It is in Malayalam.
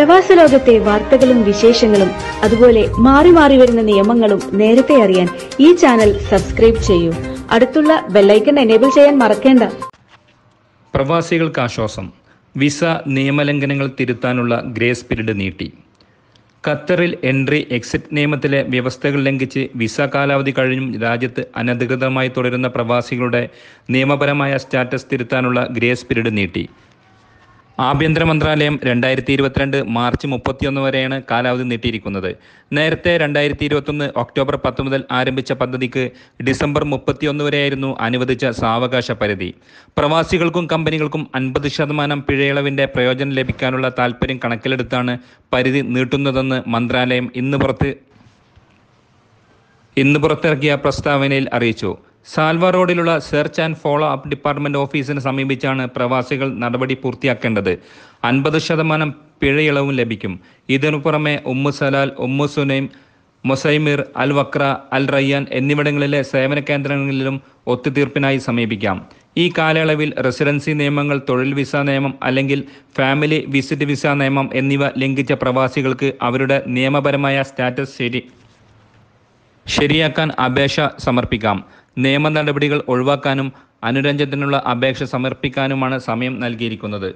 പ്രവാസ ലോകത്തെ വാർത്തകളും വിശേഷങ്ങളും അതുപോലെ മാറി മാറി വരുന്ന നിയമങ്ങളും നേരത്തെ അറിയാൻ ഈ ചാനൽ സബ്സ്ക്രൈബ് ചെയ്യൂ അടുത്തുള്ള ബെല്ലൈക്കൺ എനേബിൾ ചെയ്യാൻ മറക്കേണ്ട പ്രവാസികൾക്ക് ആശ്വാസം വിസ നിയമലംഘനങ്ങൾ തിരുത്താനുള്ള ഗ്രേസ് പിരീഡ് നീട്ടി ഖത്തറിൽ എൻട്രി എക്സിറ്റ് നിയമത്തിലെ വ്യവസ്ഥകൾ ലംഘിച്ച് വിസ കാലാവധി കഴിഞ്ഞും രാജ്യത്ത് അനധികൃതമായി തുടരുന്ന പ്രവാസികളുടെ നിയമപരമായ സ്റ്റാറ്റസ് തിരുത്താനുള്ള ഗ്രേസ് പിരീഡ് നീട്ടി ആഭ്യന്തര മന്ത്രാലയം രണ്ടായിരത്തി ഇരുപത്തിരണ്ട് മാർച്ച് മുപ്പത്തിയൊന്ന് വരെയാണ് കാലാവധി നീട്ടിയിരിക്കുന്നത് നേരത്തെ രണ്ടായിരത്തി ഇരുപത്തൊന്ന് ഒക്ടോബർ പത്ത് മുതൽ ആരംഭിച്ച പദ്ധതിക്ക് ഡിസംബർ മുപ്പത്തിയൊന്ന് വരെയായിരുന്നു അനുവദിച്ച സാവകാശ പരിധി പ്രവാസികൾക്കും കമ്പനികൾക്കും അൻപത് ശതമാനം പിഴയളവിന്റെ പ്രയോജനം ലഭിക്കാനുള്ള താൽപ്പര്യം കണക്കിലെടുത്താണ് പരിധി നീട്ടുന്നതെന്ന് മന്ത്രാലയം ഇന്ന് പുറത്ത് ഇന്ന് പുറത്തിറക്കിയ പ്രസ്താവനയിൽ അറിയിച്ചു സാൽവ റോഡിലുള്ള search and follow up department ഓഫീസിന് സമീപിച്ചാണ് പ്രവാസികൾ നടപടി പൂർത്തിയാക്കേണ്ടത് അൻപത് ശതമാനം പിഴയിളവും ലഭിക്കും ഇതിനു പുറമെ Umm Salal Umm Sunaim Mesaimeer Al Wakra Al Rayyan എന്നിവിടങ്ങളിലെ സേവന കേന്ദ്രങ്ങളിലും ഒത്തുതീർപ്പിനായി സമീപിക്കാം ഈ കാലയളവിൽ റെസിഡൻസി നിയമങ്ങൾ തൊഴിൽ വിസ നിയമം അല്ലെങ്കിൽ ഫാമിലി വിസിറ്റ് വിസ നിയമം എന്നിവ ലംഘിച്ച പ്രവാസികൾക്ക് അവരുടെ നിയമപരമായ സ്റ്റാറ്റസ് ശരി ശരിയാക്കാൻ അപേക്ഷ സമർപ്പിക്കാം നിയമ നടപടികൾ ഒഴിവാക്കാനും അനുരഞ്ജനത്തിനുള്ള അപേക്ഷ സമർപ്പിക്കാനുമാണ് സമയം നൽകിയിരിക്കുന്നത്